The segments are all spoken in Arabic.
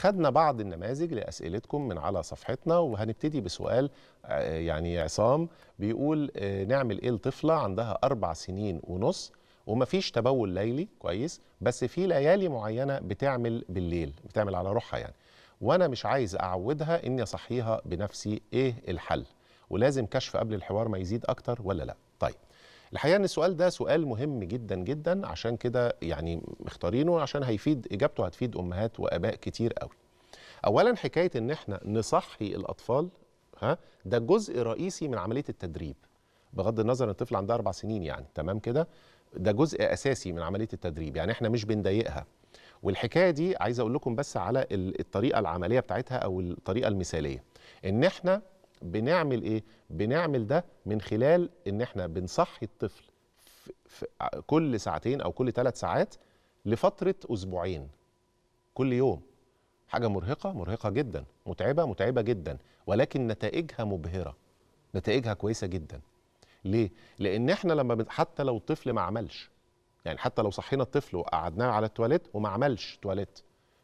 خدنا بعض النماذج لأسئلتكم من على صفحتنا وهنبتدي بسؤال آه، يعني عصام بيقول آه، نعمل إيه لطفلة عندها أربع سنين ونص ومفيش تبول ليلي كويس بس في ليالي معينة بتعمل بالليل بتعمل على روحها يعني وأنا مش عايز أعودها إني أصحيها بنفسي إيه الحل ولازم كشف قبل الحوار ما يزيد أكتر ولا لأ طيب الحقيقه ان السؤال ده سؤال مهم جدا جدا عشان كده يعني مختارينه عشان هيفيد اجابته هتفيد امهات واباء كتير قوي اولا حكايه ان احنا نصحي الاطفال ها ده جزء رئيسي من عمليه التدريب بغض النظر ان الطفل عندها اربع سنين يعني تمام كده ده جزء اساسي من عمليه التدريب يعني احنا مش بنضايقها والحكايه دي عايز اقول لكم بس على الطريقه العمليه بتاعتها او الطريقه المثاليه ان احنا بنعمل ايه بنعمل ده من خلال ان احنا بنصحي الطفل في كل ساعتين او كل ثلاث ساعات لفتره اسبوعين كل يوم حاجه مرهقه مرهقه جدا متعبه متعبه جدا ولكن نتائجها مبهره نتائجها كويسه جدا ليه لان احنا لما حتى لو الطفل ما عملش يعني حتى لو صحينا الطفل وقعدناه على التواليت وما عملش تواليت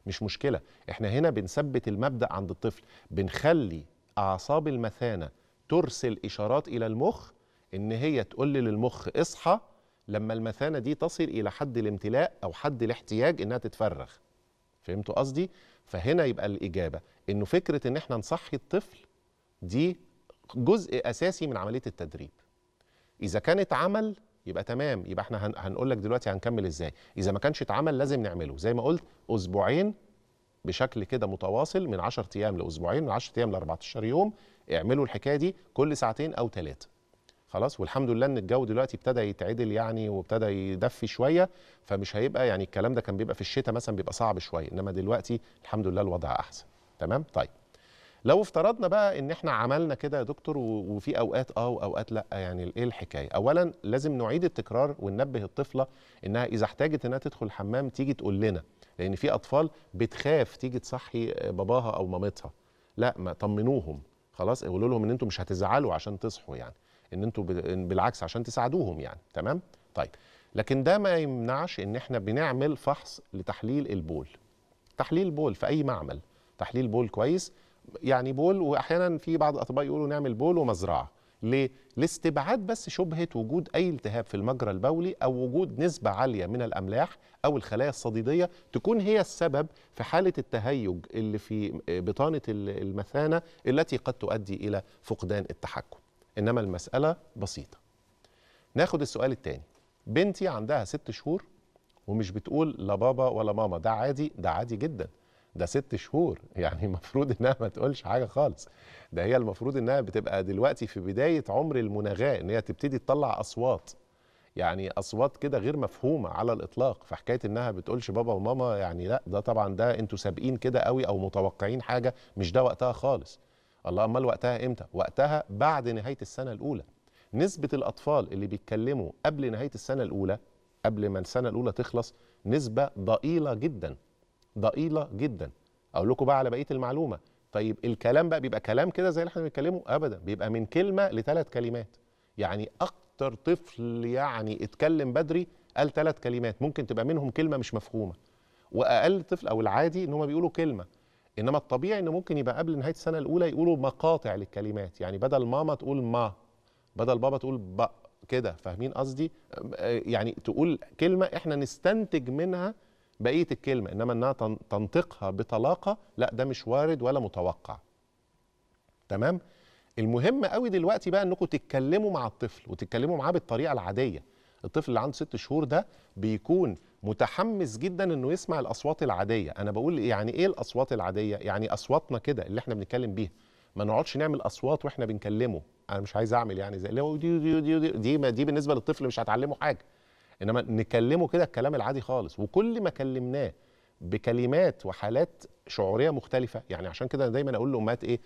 مش مشكله احنا هنا بنثبت المبدا عند الطفل بنخلي أعصاب المثانة ترسل إشارات إلى المخ إن هي تقول للمخ اصحى لما المثانة دي تصل إلى حد الامتلاء أو حد الاحتياج إنها تتفرغ فهمتوا قصدي؟ فهنا يبقى الإجابة إنه فكرة إن إحنا نصحي الطفل دي جزء أساسي من عملية التدريب إذا كانت عمل يبقى تمام يبقى احنا هنقول لك دلوقتي هنكمل ازاي اذا ما كانش اتعمل لازم نعمله زي ما قلت اسبوعين بشكل كده متواصل من 10 ايام لاسبوعين من 10 ايام ل 14 يوم اعملوا الحكايه دي كل ساعتين او ثلاثه خلاص والحمد لله ان الجو دلوقتي ابتدى يتعدل يعني وابتدى يدفي شويه فمش هيبقى يعني الكلام ده كان بيبقى في الشتاء مثلا بيبقى صعب شويه انما دلوقتي الحمد لله الوضع احسن تمام طيب لو افترضنا بقى ان احنا عملنا كده يا دكتور وفي اوقات اه واوقات لا يعني ايه الحكايه اولا لازم نعيد التكرار وننبه الطفله انها اذا احتاجت انها تدخل الحمام تيجي تقول لنا لان في اطفال بتخاف تيجي تصحي باباها او مامتها لا ما طمنوهم خلاص قولوا لهم ان انتم مش هتزعلوا عشان تصحوا يعني ان انتم بالعكس عشان تساعدوهم يعني تمام طيب لكن ده ما يمنعش ان احنا بنعمل فحص لتحليل البول تحليل بول في اي معمل تحليل بول كويس يعني بول واحيانا في بعض الاطباء يقولوا نعمل بول ومزرعه ليه؟ لاستبعاد بس شبهة وجود أي التهاب في المجرى البولي أو وجود نسبة عالية من الأملاح أو الخلايا الصديدية تكون هي السبب في حالة التهيج اللي في بطانة المثانة التي قد تؤدي إلى فقدان التحكم إنما المسألة بسيطة ناخد السؤال الثاني بنتي عندها ست شهور ومش بتقول لا بابا ولا ماما ده عادي ده عادي جدا ده ست شهور يعني المفروض انها ما تقولش حاجه خالص ده هي المفروض انها بتبقى دلوقتي في بدايه عمر المناغاه ان هي تبتدي تطلع اصوات يعني اصوات كده غير مفهومه على الاطلاق فحكايه انها بتقولش بابا وماما يعني لا ده طبعا ده انتوا سابقين كده قوي او متوقعين حاجه مش ده وقتها خالص الله امال وقتها امتى وقتها بعد نهايه السنه الاولى نسبه الاطفال اللي بيتكلموا قبل نهايه السنه الاولى قبل ما السنه الاولى تخلص نسبه ضئيله جدا ضئيله جدا اقول لكم بقى على بقيه المعلومه طيب الكلام بقى بيبقى كلام كده زي اللي احنا بنتكلمه ابدا بيبقى من كلمه لثلاث كلمات يعني اكتر طفل يعني اتكلم بدري قال ثلاث كلمات ممكن تبقى منهم كلمه مش مفهومه واقل طفل او العادي ان هم بيقولوا كلمه انما الطبيعي ان ممكن يبقى قبل نهايه السنه الاولى يقولوا مقاطع للكلمات يعني بدل ماما تقول ما بدل بابا تقول ب كده فاهمين قصدي يعني تقول كلمه احنا نستنتج منها بقيه الكلمه انما انها تنطقها بطلاقه لا ده مش وارد ولا متوقع تمام المهم قوي دلوقتي بقى انكم تتكلموا مع الطفل وتتكلموا معاه بالطريقه العاديه الطفل اللي عنده ست شهور ده بيكون متحمس جدا انه يسمع الاصوات العاديه انا بقول يعني ايه الاصوات العاديه يعني اصواتنا كده اللي احنا بنتكلم بيها ما نقعدش نعمل اصوات واحنا بنكلمه انا مش عايز اعمل يعني زي اللي هو دي دي دي دي, دي, دي بالنسبه للطفل مش هتعلمه حاجه انما نكلمه كده الكلام العادي خالص وكل ما كلمناه بكلمات وحالات شعوريه مختلفه يعني عشان كده دايما اقول لامهات ايه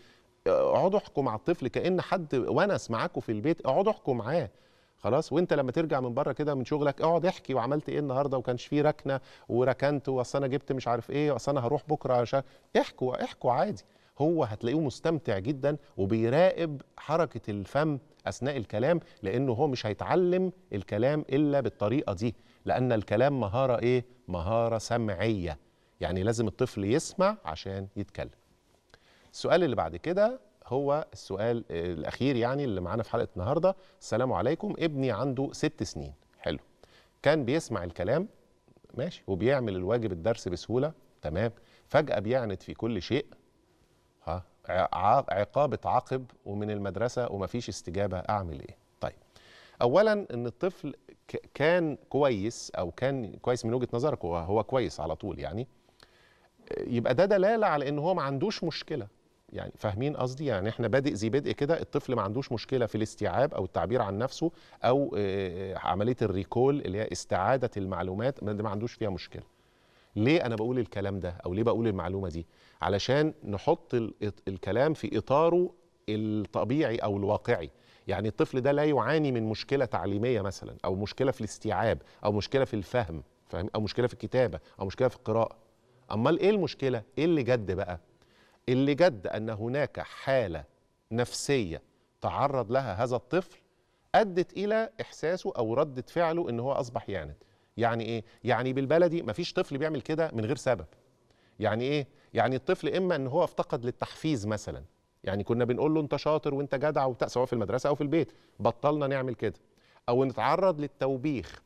اقعدوا احكوا مع الطفل كان حد ونس معاكوا في البيت اقعدوا احكوا معاه خلاص وانت لما ترجع من بره كده من شغلك اقعد احكي وعملت ايه النهارده وكانش فيه ركنه وركنت واصل انا جبت مش عارف ايه واصل انا هروح بكره عشان احكوا احكوا عادي هو هتلاقيه مستمتع جدا وبيراقب حركه الفم اثناء الكلام لانه هو مش هيتعلم الكلام الا بالطريقه دي لان الكلام مهاره ايه مهاره سمعيه يعني لازم الطفل يسمع عشان يتكلم السؤال اللي بعد كده هو السؤال الاخير يعني اللي معانا في حلقه النهارده السلام عليكم ابني عنده ست سنين حلو كان بيسمع الكلام ماشي وبيعمل الواجب الدرس بسهوله تمام فجاه بيعند في كل شيء ها عقاب اتعاقب ومن المدرسه ومفيش استجابه اعمل ايه طيب اولا ان الطفل كان كويس او كان كويس من وجهه نظرك هو كويس على طول يعني يبقى ده دلاله على ان هو ما عندوش مشكله يعني فاهمين قصدي يعني احنا بادئ ذي بدء كده الطفل ما عندوش مشكله في الاستيعاب او التعبير عن نفسه او آه، عمليه الريكول اللي هي استعاده المعلومات ما عندوش فيها مشكله ليه انا بقول الكلام ده او ليه بقول المعلومه دي علشان نحط الكلام في اطاره الطبيعي او الواقعي يعني الطفل ده لا يعاني من مشكله تعليميه مثلا او مشكله في الاستيعاب او مشكله في الفهم فاهم او مشكله في الكتابه او مشكله في القراءه امال ايه المشكله ايه اللي جد بقى اللي جد ان هناك حاله نفسيه تعرض لها هذا الطفل ادت الى احساسه او رده فعله ان هو اصبح يعند يعني ايه يعني بالبلدي مفيش طفل بيعمل كده من غير سبب يعني ايه يعني الطفل اما ان هو افتقد للتحفيز مثلا يعني كنا بنقول له انت شاطر وانت جدع وبتاع سواء في المدرسه او في البيت بطلنا نعمل كده او نتعرض للتوبيخ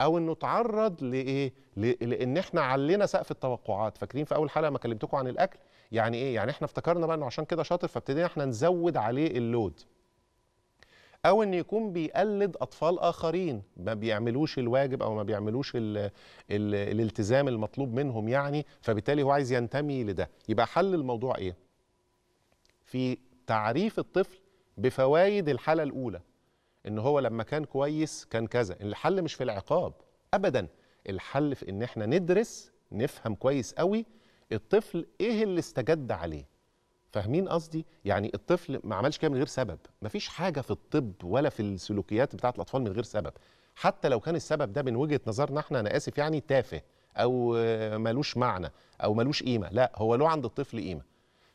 او انه اتعرض لايه لان احنا علينا سقف التوقعات فاكرين في اول حلقه ما كلمتكم عن الاكل يعني ايه يعني احنا افتكرنا بقى انه عشان كده شاطر فابتدينا احنا نزود عليه اللود او ان يكون بيقلد اطفال اخرين ما بيعملوش الواجب او ما بيعملوش الـ الـ الالتزام المطلوب منهم يعني فبالتالي هو عايز ينتمي لده يبقى حل الموضوع ايه في تعريف الطفل بفوائد الحاله الاولى ان هو لما كان كويس كان كذا الحل مش في العقاب ابدا الحل في ان احنا ندرس نفهم كويس قوي الطفل ايه اللي استجد عليه فاهمين قصدي يعني الطفل ما عملش كده من غير سبب مفيش حاجه في الطب ولا في السلوكيات بتاعه الاطفال من غير سبب حتى لو كان السبب ده من وجهه نظرنا احنا انا اسف يعني تافه او ملوش معنى او ملوش قيمه لا هو له عند الطفل قيمه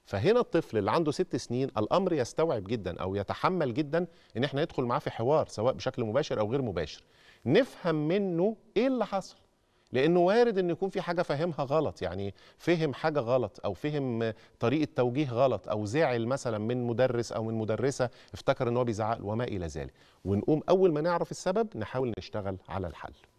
فهنا الطفل اللي عنده ست سنين الامر يستوعب جدا او يتحمل جدا ان احنا ندخل معاه في حوار سواء بشكل مباشر او غير مباشر نفهم منه ايه اللي حصل لانه وارد ان يكون في حاجه فاهمها غلط يعني فهم حاجه غلط او فهم طريقه توجيه غلط او زعل مثلا من مدرس او من مدرسه افتكر ان هو بيزعق وما الى ذلك ونقوم اول ما نعرف السبب نحاول نشتغل على الحل